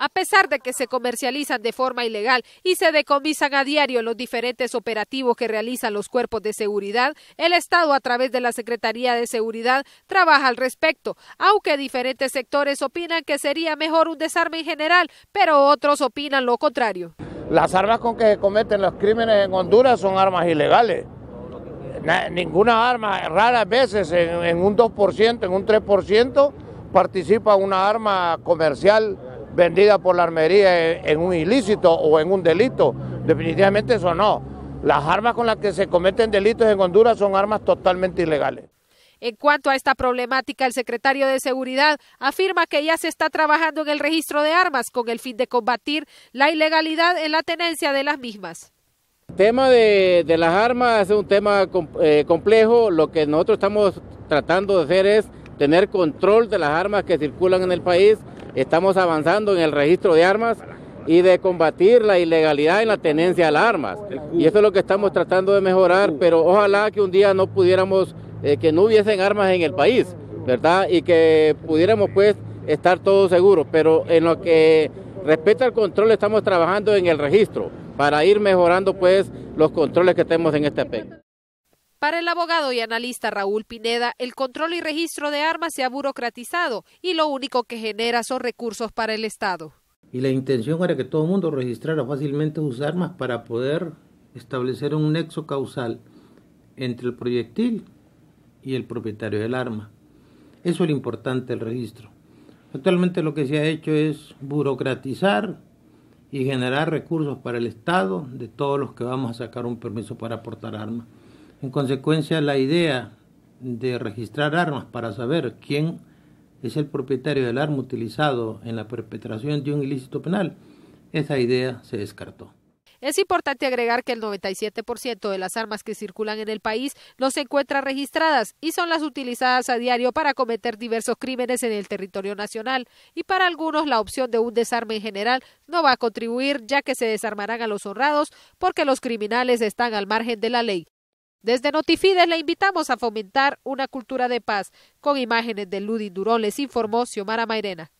A pesar de que se comercializan de forma ilegal y se decomisan a diario los diferentes operativos que realizan los cuerpos de seguridad, el Estado a través de la Secretaría de Seguridad trabaja al respecto, aunque diferentes sectores opinan que sería mejor un desarme en general, pero otros opinan lo contrario. Las armas con que se cometen los crímenes en Honduras son armas ilegales. Ninguna arma, raras veces en, en un 2%, en un 3%, participa una arma comercial vendida por la armería en un ilícito o en un delito. Definitivamente eso no. Las armas con las que se cometen delitos en Honduras son armas totalmente ilegales. En cuanto a esta problemática, el secretario de Seguridad afirma que ya se está trabajando en el registro de armas con el fin de combatir la ilegalidad en la tenencia de las mismas. El tema de, las armas es un tema eh, complejo. Lo que nosotros estamos tratando de hacer es tener control de las armas que circulan en el país Estamos avanzando en el registro de armas y de combatir la ilegalidad en la tenencia de las armas. Y eso es lo que estamos tratando de mejorar, pero ojalá que un día no pudiéramos, eh, que no hubiesen armas en el país, ¿verdad? Y que pudiéramos pues estar todos seguros, pero en lo que respecta al control estamos trabajando en el registro para ir mejorando pues los controles que tenemos en este aspecto. Para el abogado y analista Raúl Pineda, el control y registro de armas se ha burocratizado y lo único que genera son recursos para el Estado. Y la intención era que todo el mundo registrara fácilmente sus armas para poder establecer un nexo causal entre el proyectil y el propietario del arma. Eso es lo importante del registro. Actualmente lo que se ha hecho es burocratizar y generar recursos para el Estado de todos los que vamos a sacar un permiso para aportar armas. En consecuencia, la idea de registrar armas para saber quién es el propietario del arma utilizado en la perpetración de un ilícito penal, esa idea se descartó. Es importante agregar que el 97% de las armas que circulan en el país no se encuentran registradas y son las utilizadas a diario para cometer diversos crímenes en el territorio nacional y para algunos la opción de un desarme en general no va a contribuir ya que se desarmarán a los honrados porque los criminales están al margen de la ley. Desde Notifides le invitamos a fomentar una cultura de paz. Con imágenes de Ludi Durón les informó Xiomara Mairena.